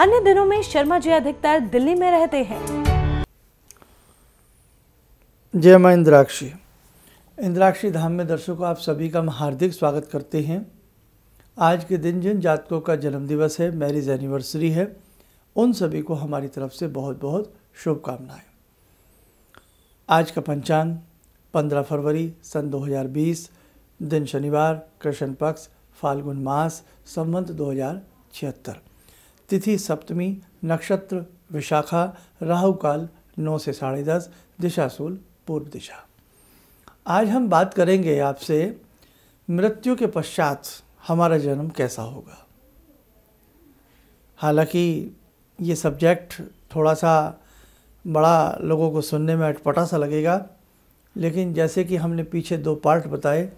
अन्य दिनों में शर्मा जी अधिकतर दिल्ली में रहते हैं जय माँ इंद्राक्षी इंद्राक्षी धाम में दर्शकों आप सभी का हार्दिक स्वागत करते हैं आज के दिन जिन जातकों का जन्मदिवस है मैरिज एनिवर्सरी है उन सभी को हमारी तरफ से बहुत बहुत शुभकामनाएं आज का पंचांग 15 फरवरी सन 2020 दिन शनिवार कृष्ण पक्ष फाल्गुन मास संबंध दो हजार तिथि सप्तमी नक्षत्र विशाखा राहु काल नौ से साढ़े दस दिशाशूल पूर्व दिशा आज हम बात करेंगे आपसे मृत्यु के पश्चात हमारा जन्म कैसा होगा हालांकि ये सब्जेक्ट थोड़ा सा बड़ा लोगों को सुनने में अटपटा सा लगेगा लेकिन जैसे कि हमने पीछे दो पार्ट बताए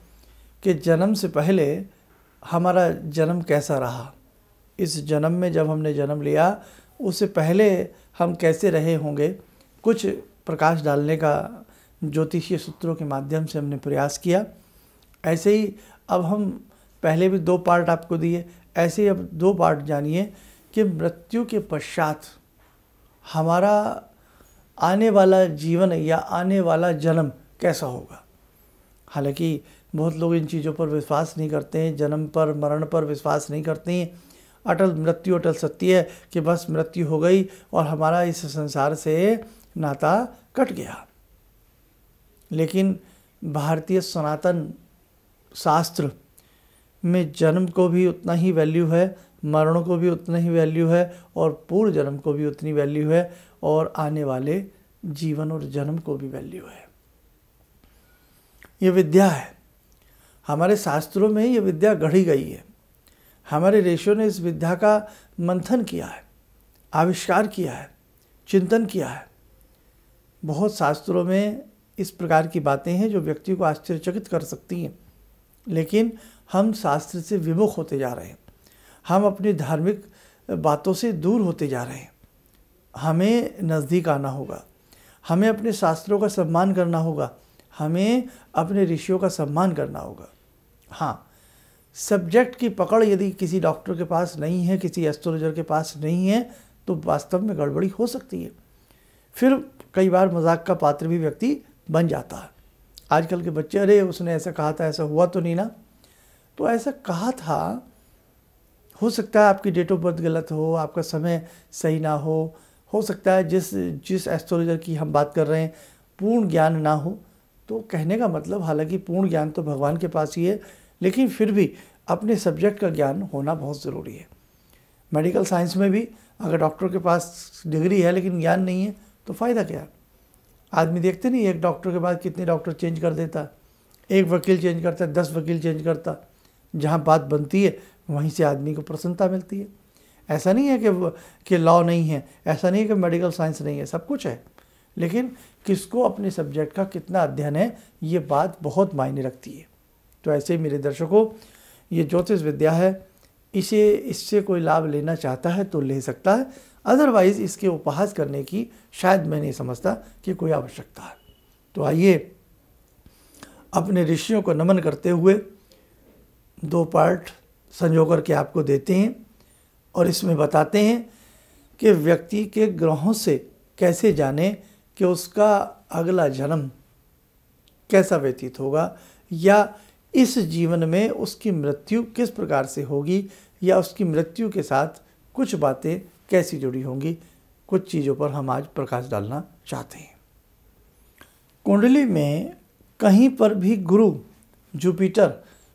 कि जन्म से पहले हमारा जन्म कैसा रहा इस जन्म में जब हमने जन्म लिया उससे पहले हम कैसे रहे होंगे कुछ प्रकाश डालने का ज्योतिषीय सूत्रों के माध्यम से हमने प्रयास किया ऐसे ही अब हम पहले भी दो पार्ट आपको दिए ऐसे ही अब दो पार्ट जानिए कि मृत्यु के पश्चात हमारा आने वाला जीवन या आने वाला जन्म कैसा होगा हालांकि बहुत लोग इन चीज़ों पर विश्वास नहीं करते हैं जन्म पर मरण पर विश्वास नहीं करते हैं अटल मृत्यु अटल सत्य है कि बस मृत्यु हो गई और हमारा इस संसार से नाता कट गया लेकिन भारतीय सनातन शास्त्र में जन्म को भी उतना ही वैल्यू है मरण को भी उतना ही वैल्यू है और पूर्व जन्म को भी उतनी वैल्यू है और आने वाले जीवन और जन्म को भी वैल्यू है ये विद्या है हमारे शास्त्रों में ये विद्या गढ़ी गई है हमारे ऋषियों ने इस विद्या का मंथन किया है आविष्कार किया है चिंतन किया है बहुत शास्त्रों में इस प्रकार की बातें हैं जो व्यक्ति को आश्चर्यचकित कर सकती हैं लेकिन हम शास्त्र से विमुख होते जा रहे हैं हम अपनी धार्मिक बातों से दूर होते जा रहे हैं हमें नज़दीक आना होगा हमें अपने शास्त्रों का सम्मान करना होगा हमें अपने ऋषियों का सम्मान करना होगा हाँ सब्जेक्ट की पकड़ यदि किसी डॉक्टर के पास नहीं है किसी एस्ट्रोलॉजर के पास नहीं है तो वास्तव में गड़बड़ी हो सकती है फिर कई बार मजाक का पात्र भी व्यक्ति बन जाता है आजकल के बच्चे अरे उसने ऐसा कहा था ऐसा हुआ तो नहीं ना तो ऐसा कहा था हो सकता है आपकी डेट ऑफ बर्थ गलत हो आपका समय सही ना हो हो सकता है जिस जिस एस्ट्रोलॉजर की हम बात कर रहे हैं पूर्ण ज्ञान ना हो तो कहने का मतलब हालांकि पूर्ण ज्ञान तो भगवान के पास ही है लेकिन फिर भी अपने सब्जेक्ट का ज्ञान होना बहुत ज़रूरी है मेडिकल साइंस में भी अगर डॉक्टर के पास डिग्री है लेकिन ज्ञान नहीं है तो फ़ायदा क्या आदमी देखते नहीं एक डॉक्टर के बाद कितने डॉक्टर चेंज कर देता एक वकील चेंज करता है दस वकील चेंज करता जहाँ बात बनती है वहीं से आदमी को प्रसन्नता मिलती है ऐसा नहीं है कि कि लॉ नहीं है ऐसा नहीं है कि मेडिकल साइंस नहीं है सब कुछ है लेकिन किसको अपने सब्जेक्ट का कितना अध्ययन है ये बात बहुत मायने रखती है तो ऐसे ही मेरे दर्शकों ये ज्योतिष विद्या है इसे इससे कोई लाभ लेना चाहता है तो ले सकता है अदरवाइज़ इसके उपहास करने की शायद मैं नहीं समझता कि कोई आवश्यकता है तो आइए अपने ऋषियों को नमन करते हुए दो पार्ट संजो करके आपको देते हैं और इसमें बताते हैं कि व्यक्ति के ग्रहों से कैसे जाने कि उसका अगला जन्म कैसा व्यतीत होगा या इस जीवन में उसकी मृत्यु किस प्रकार से होगी या उसकी मृत्यु के साथ कुछ बातें कैसी जुड़ी होंगी कुछ चीज़ों पर हम आज प्रकाश डालना चाहते हैं कुंडली में कहीं पर भी गुरु जुपिटर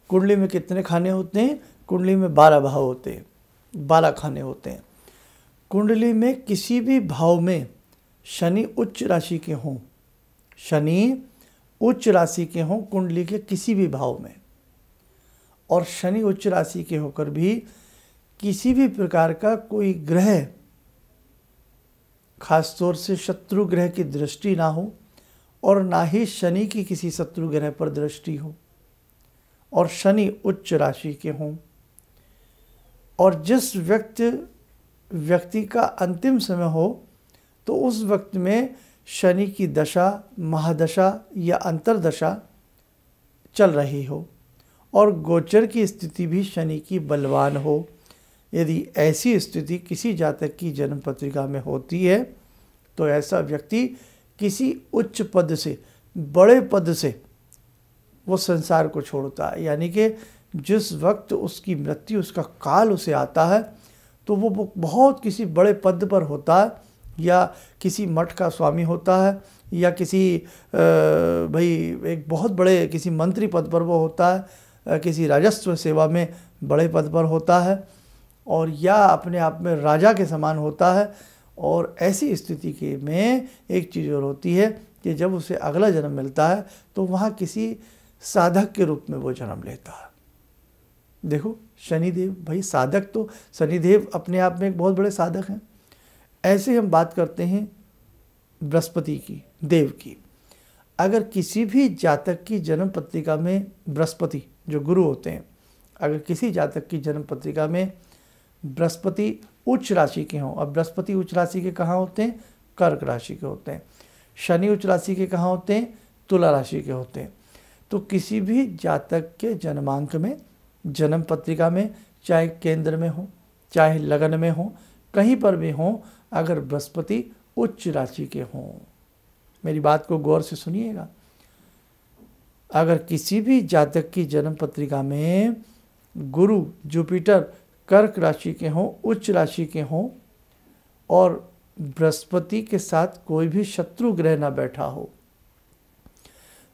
कुंडली में कितने खाने होते हैं कुंडली में बारह भाव होते हैं बारह खाने होते हैं कुंडली में किसी भी भाव में शनि उच्च राशि के हों शनि उच्च राशि के हों कुंडली के किसी भी भाव में और शनि उच्च राशि के होकर भी किसी भी प्रकार का कोई ग्रह खासतौर से शत्रु ग्रह की दृष्टि ना हो और ना ही शनि की किसी शत्रु ग्रह पर दृष्टि हो और शनि उच्च राशि के हों और जिस व्यक्ति व्यक्ति का अंतिम समय हो तो उस वक्त में शनि की दशा महादशा या अंतरदशा चल रही हो और गोचर की स्थिति भी शनि की बलवान हो यदि ऐसी स्थिति किसी जातक की जन्म पत्रिका में होती है तो ऐसा व्यक्ति किसी उच्च पद से बड़े पद से वो संसार को छोड़ता है यानी कि जिस वक्त उसकी मृत्यु उसका काल उसे आता है तो वो बहुत किसी बड़े पद पर होता है या किसी मठ का स्वामी होता है या किसी भाई एक बहुत बड़े किसी मंत्री पद पर वो होता है किसी राजस्व सेवा में बड़े पद पर होता है और या अपने आप में राजा के समान होता है और ऐसी स्थिति के में एक चीज़ और होती है कि जब उसे अगला जन्म मिलता है तो वहाँ किसी साधक के रूप में वो जन्म लेता है देखो शनिदेव भाई साधक तो शनिदेव अपने आप में एक बहुत बड़े साधक हैं ऐसे हम बात करते हैं बृहस्पति की देव की अगर किसी भी जातक की जन्म पत्रिका में बृहस्पति जो गुरु होते हैं अगर किसी जातक की जन्म पत्रिका में बृहस्पति उच्च राशि के हों और बृहस्पति उच्च राशि के कहाँ होते हैं कर्क राशि के होते हैं शनि उच्च राशि के कहाँ होते हैं तुला राशि के होते हैं तो किसी भी जातक के जन्मांक में जन्म पत्रिका में चाहे केंद्र में हो चाहे लगन में हो कहीं पर भी हों अगर बृहस्पति उच्च राशि के हों मेरी बात को गौर से सुनिएगा अगर किसी भी जातक की जन्म पत्रिका में गुरु जुपिटर कर्क राशि के हों उच्च राशि के हों और बृहस्पति के साथ कोई भी शत्रु ग्रह ना बैठा हो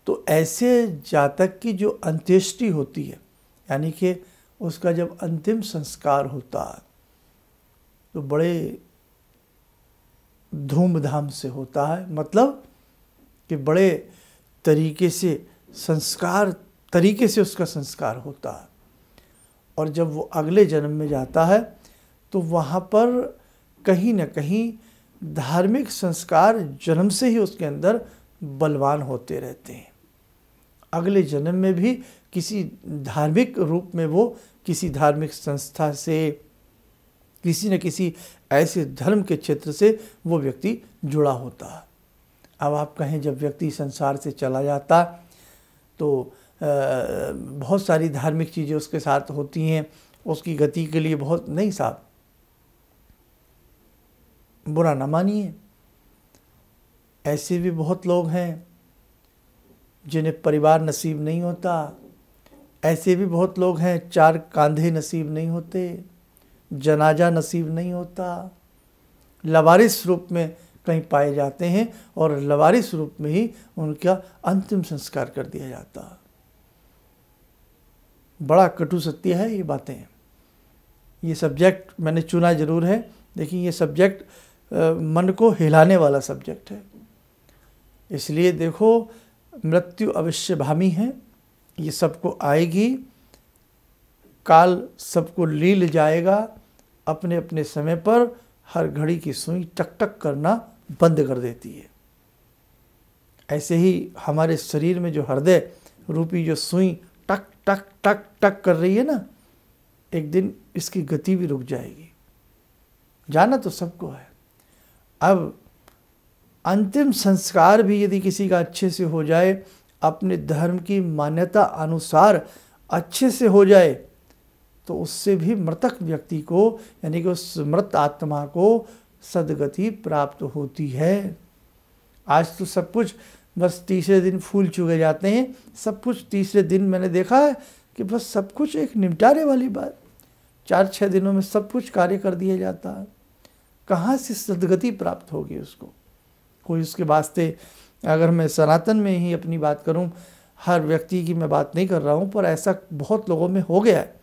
तो ऐसे जातक की जो अंत्येष्टि होती है यानी कि उसका जब अंतिम संस्कार होता है तो बड़े धूमधाम से होता है मतलब कि बड़े तरीके से संस्कार तरीके से उसका संस्कार होता है और जब वो अगले जन्म में जाता है तो वहाँ पर कहीं ना कहीं धार्मिक संस्कार जन्म से ही उसके अंदर बलवान होते रहते हैं अगले जन्म में भी किसी धार्मिक रूप में वो किसी धार्मिक संस्था से किसी न किसी ऐसे धर्म के क्षेत्र से वो व्यक्ति जुड़ा होता है अब आप कहें जब व्यक्ति संसार से चला जाता तो बहुत सारी धार्मिक चीज़ें उसके साथ होती हैं उसकी गति के लिए बहुत नहीं साहब बुरा ना मानिए ऐसे भी बहुत लोग हैं जिन्हें परिवार नसीब नहीं होता ऐसे भी बहुत लोग हैं चार कांधे नसीब नहीं होते जनाजा नसीब नहीं होता लवारिस रूप में कहीं पाए जाते हैं और लवारिस रूप में ही उनका अंतिम संस्कार कर दिया जाता बड़ा कटु सत्य है ये बातें ये सब्जेक्ट मैंने चुना ज़रूर है लेकिन ये सब्जेक्ट मन को हिलाने वाला सब्जेक्ट है इसलिए देखो मृत्यु अवश्य भामी है ये सबको आएगी काल सबको लील जाएगा अपने अपने समय पर हर घड़ी की सुई टक टक करना बंद कर देती है ऐसे ही हमारे शरीर में जो हृदय रूपी जो सुई टक टक टक टक कर रही है ना एक दिन इसकी गति भी रुक जाएगी जाना तो सबको है अब अंतिम संस्कार भी यदि किसी का अच्छे से हो जाए अपने धर्म की मान्यता अनुसार अच्छे से हो जाए तो उससे भी मृतक व्यक्ति को यानी कि उस मृत आत्मा को सदगति प्राप्त होती है आज तो सब कुछ बस तीसरे दिन फूल चुगे जाते हैं सब कुछ तीसरे दिन मैंने देखा है कि बस सब कुछ एक निपटारे वाली बात चार छः दिनों में सब कुछ कार्य कर दिया जाता है कहाँ से सदगति प्राप्त होगी उसको कोई उसके वास्ते अगर मैं सनातन में ही अपनी बात करूँ हर व्यक्ति की मैं बात नहीं कर रहा हूँ पर ऐसा बहुत लोगों में हो गया है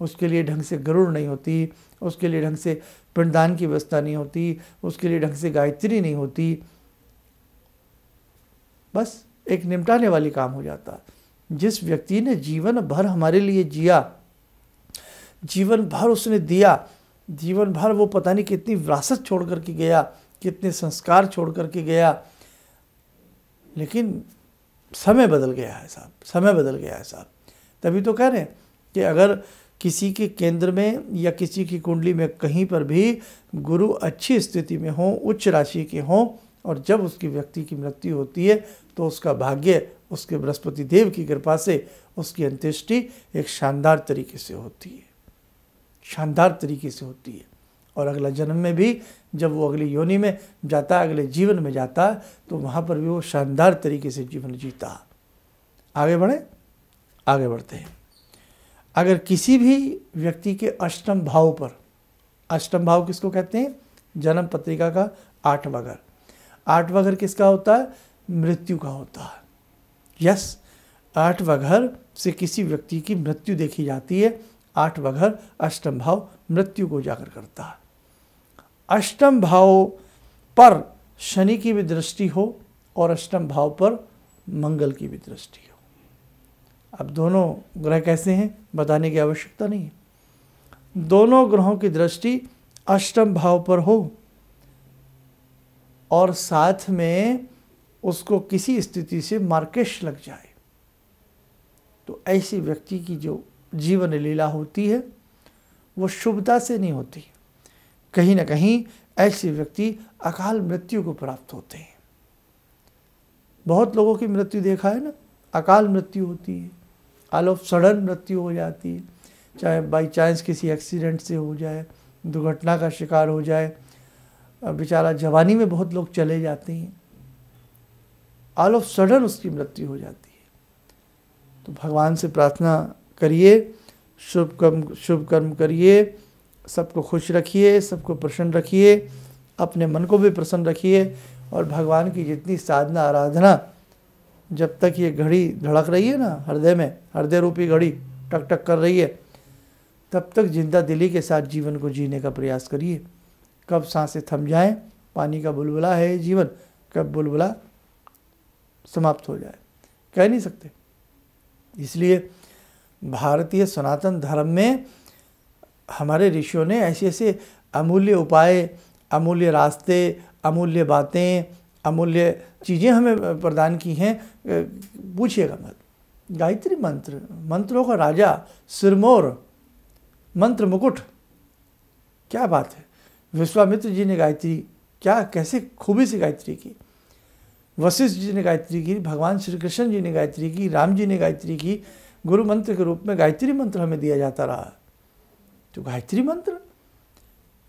उसके लिए ढंग से गरुड़ नहीं होती उसके लिए ढंग से पिंडदान की व्यवस्था नहीं होती उसके लिए ढंग से गायत्री नहीं होती बस एक निपटाने वाली काम हो जाता जिस व्यक्ति ने जीवन भर हमारे लिए जिया जीवन भर उसने दिया जीवन भर वो पता नहीं कितनी विरासत छोड़ कर के गया कितने संस्कार छोड़ कर के गया लेकिन समय बदल गया है साहब समय बदल गया है साहब तभी तो कह रहे हैं कि अगर किसी के केंद्र में या किसी की कुंडली में कहीं पर भी गुरु अच्छी स्थिति में हों उच्च राशि के हों और जब उसकी व्यक्ति की मृत्यु होती है तो उसका भाग्य उसके बृहस्पति देव की कृपा से उसकी अंत्येष्टि एक शानदार तरीके से होती है शानदार तरीके से होती है और अगला जन्म में भी जब वो अगली योनि में जाता है अगले जीवन में जाता है तो वहाँ पर भी वो शानदार तरीके से जीवन जीता आगे बढ़े आगे बढ़ते हैं अगर किसी भी व्यक्ति के अष्टम भाव पर अष्टम भाव किसको कहते हैं जन्म पत्रिका का आठवा घर आठवा घर किसका होता है मृत्यु का होता है यस आठवा घर से किसी व्यक्ति की मृत्यु देखी जाती है आठवा घर अष्टम भाव मृत्यु को उजागर करता है अष्टम भाव पर शनि की भी दृष्टि हो और अष्टम भाव पर मंगल की भी दृष्टि हो अब दोनों ग्रह कैसे हैं बताने की आवश्यकता नहीं है दोनों ग्रहों की दृष्टि अष्टम भाव पर हो और साथ में उसको किसी स्थिति से मार्केश लग जाए तो ऐसी व्यक्ति की जो जीवन लीला होती है वो शुभता से नहीं होती कहीं ना कहीं ऐसे व्यक्ति अकाल मृत्यु को प्राप्त होते हैं बहुत लोगों की मृत्यु देखा है ना अकाल मृत्यु होती है आल ऑफ सडन मृत्यु हो जाती है चाहे बाई चांस किसी एक्सीडेंट से हो जाए दुर्घटना का शिकार हो जाए बेचारा जवानी में बहुत लोग चले जाते हैं आल ऑफ सडन उसकी मृत्यु हो जाती है तो भगवान से प्रार्थना करिए शुभ कर्म शुभ कर्म करिए सबको खुश रखिए सबको प्रसन्न रखिए अपने मन को भी प्रसन्न रखिए और भगवान की जितनी साधना आराधना जब तक ये घड़ी धड़क रही है ना हृदय में हृदय रूपी घड़ी टक टक कर रही है तब तक जिंदा दिली के साथ जीवन को जीने का प्रयास करिए कब सांसें थम जाएं पानी का बुलबुला है जीवन कब बुलबुला समाप्त हो जाए कह नहीं सकते इसलिए भारतीय सनातन धर्म में हमारे ऋषियों ने ऐसे ऐसे अमूल्य उपाय अमूल्य रास्ते अमूल्य बातें अमूल्य चीज़ें हमें प्रदान की हैं पूछिएगा मत गायत्री मंत्र मंत्रों का राजा सिरमौर मंत्र मुकुट क्या बात है विश्वामित्र जी ने गायत्री क्या कैसे खूबी से गायत्री की वशिष्ठ जी ने गायत्री की भगवान श्री कृष्ण जी ने गायत्री की राम जी ने गायत्री की गुरु मंत्र के रूप में गायत्री मंत्र हमें दिया जाता रहा तो गायत्री मंत्र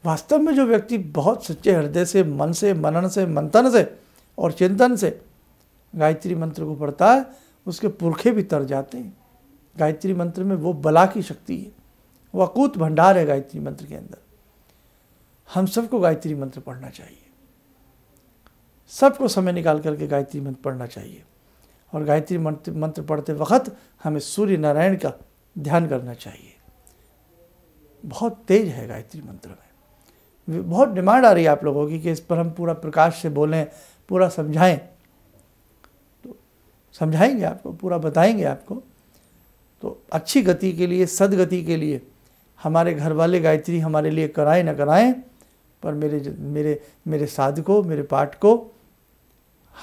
वास्तव में जो व्यक्ति बहुत सच्चे हृदय से मन से मनन से मंथन से और चिंतन से गायत्री मंत्र को पढ़ता है उसके पुरखे भी तर जाते हैं गायत्री मंत्र में वो बला की शक्ति है वो अकूत भंडार है गायत्री मंत्र के अंदर हम सबको गायत्री मंत्र पढ़ना चाहिए सबको समय निकाल करके गायत्री मंत्र पढ़ना चाहिए और गायत्री मंत्र मंत्र पढ़ते वक्त हमें सूर्य नारायण का ध्यान करना चाहिए बहुत तेज है गायत्री मंत्र में बहुत डिमांड आ रही है आप लोगों की कि इस पर हम पूरा प्रकाश से बोलें पूरा समझाएं तो समझाएंगे आपको पूरा बताएंगे आपको तो अच्छी गति के लिए सदगति के लिए हमारे घर वाले गायत्री हमारे लिए कराएं ना कराएं पर मेरे मेरे मेरे साधकों मेरे पाठ को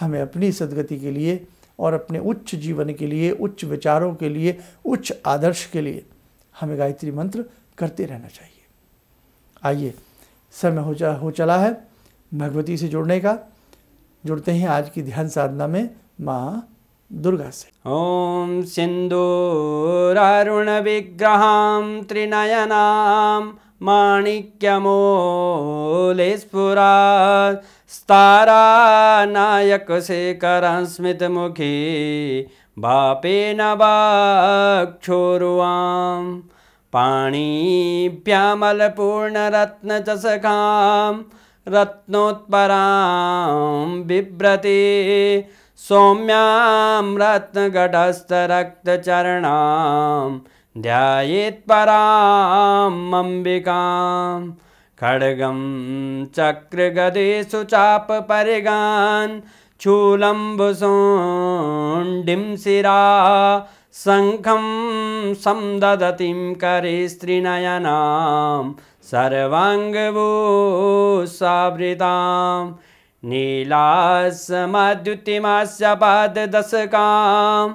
हमें अपनी सदगति के लिए और अपने उच्च जीवन के लिए उच्च विचारों के लिए उच्च आदर्श के लिए हमें गायत्री मंत्र करते रहना चाहिए आइए समय हो जा हो चला है भगवती से जुड़ने का जुड़ते हैं आज की ध्यान साधना में माँ दुर्गा से ओम सिंदूरारुण विग्रहां त्रिनयनां माणिक्यमोले स्फुरात् स्तारानायकशेखरं स्मितमुखी भापेन वाक्षोरुवाम् पाणीभ्यामलपूर्णरत्नचषकां रत्नोत्परां बिभ्रती सौम्यां रत्नघटस्थरक्तचरणां ध्यायेत्परां अम्बिकां खड्गं चक्रगदिषु चापरिगान् चूलम्बुसोण्डिं शिरा शङ्खं करे करिस्त्रिनयनां सर्वाङ्गभूसावृतां पाददशकां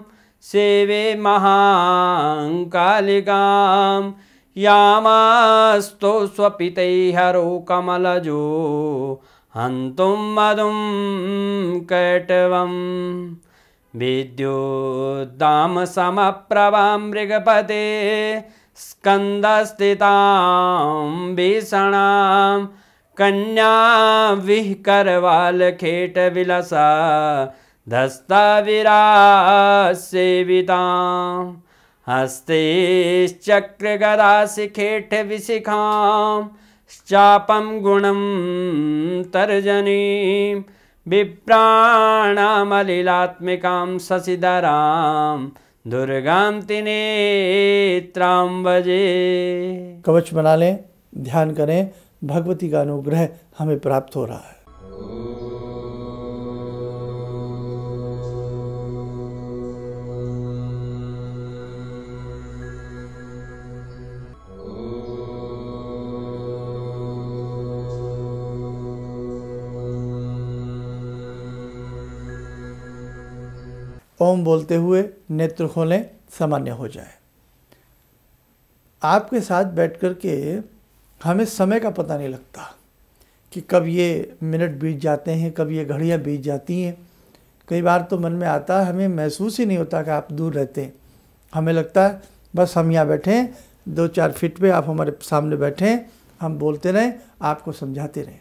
सेवे महाङ्कालिकां यामास्तु स्वपितैहरो कमलजो हन्तुं मधुं कटवम् मृगपते स्कन्दस्थितां भीषणां कन्या वि करवालखेटविलसा दस्ताविरासेवितां हस्तेश्चक्रगदासिखेटविशिखां चापं गुणं तर्जनीम् विप्राणामलिलात्मिकां शशिधरा दुर्गां तिनेत्रां बजे कवच बना लें ध्यान करें भगवती का अनुग्रह हमें प्राप्त हो रहा है ओम बोलते हुए नेत्र खोलें सामान्य हो जाए आपके साथ बैठ कर के हमें समय का पता नहीं लगता कि कब ये मिनट बीत जाते हैं कब ये घड़ियाँ बीत जाती हैं कई बार तो मन में आता है हमें महसूस ही नहीं होता कि आप दूर रहते हैं हमें लगता है बस हम यहाँ बैठे हैं दो चार फीट पे आप हमारे सामने बैठे हैं हम बोलते रहें आपको समझाते रहें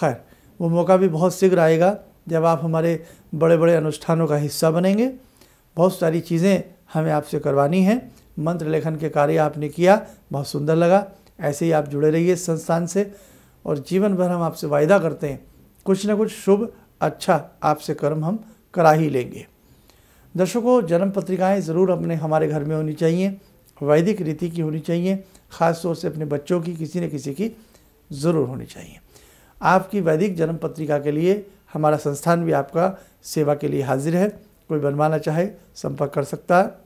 खैर वो मौका भी बहुत शीघ्र आएगा जब आप हमारे बड़े बड़े अनुष्ठानों का हिस्सा बनेंगे बहुत सारी चीज़ें हमें आपसे करवानी हैं मंत्र लेखन के कार्य आपने किया बहुत सुंदर लगा ऐसे ही आप जुड़े रहिए संस्थान से और जीवन भर हम आपसे वायदा करते हैं कुछ ना कुछ शुभ अच्छा आपसे कर्म हम करा ही लेंगे दर्शकों जन्म पत्रिकाएँ ज़रूर अपने हमारे घर में होनी चाहिए वैदिक रीति की होनी चाहिए ख़ास तौर से अपने बच्चों की किसी न किसी की ज़रूर होनी चाहिए आपकी वैदिक जन्म पत्रिका के लिए हमारा संस्थान भी आपका सेवा के लिए हाजिर है कोई बनवाना चाहे संपर्क कर सकता है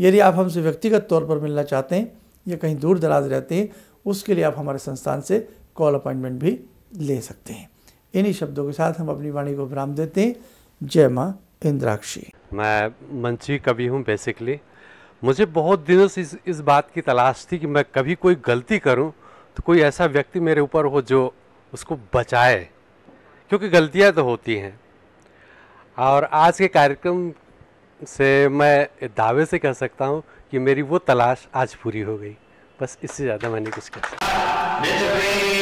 यदि आप हमसे व्यक्तिगत तौर पर मिलना चाहते हैं या कहीं दूर दराज रहते हैं उसके लिए आप हमारे संस्थान से कॉल अपॉइंटमेंट भी ले सकते हैं इन्हीं शब्दों के साथ हम अपनी वाणी को विराम देते हैं जय माँ इंद्राक्षी मैं मंत्री कवि हूँ बेसिकली मुझे बहुत दिनों से इस, इस बात की तलाश थी कि मैं कभी कोई गलती करूँ तो कोई ऐसा व्यक्ति मेरे ऊपर हो जो उसको बचाए क्योंकि गलतियां तो होती हैं और आज के कार्यक्रम से मैं दावे से कह सकता हूँ कि मेरी वो तलाश आज पूरी हो गई बस इससे ज़्यादा मैंने कुछ कहा तो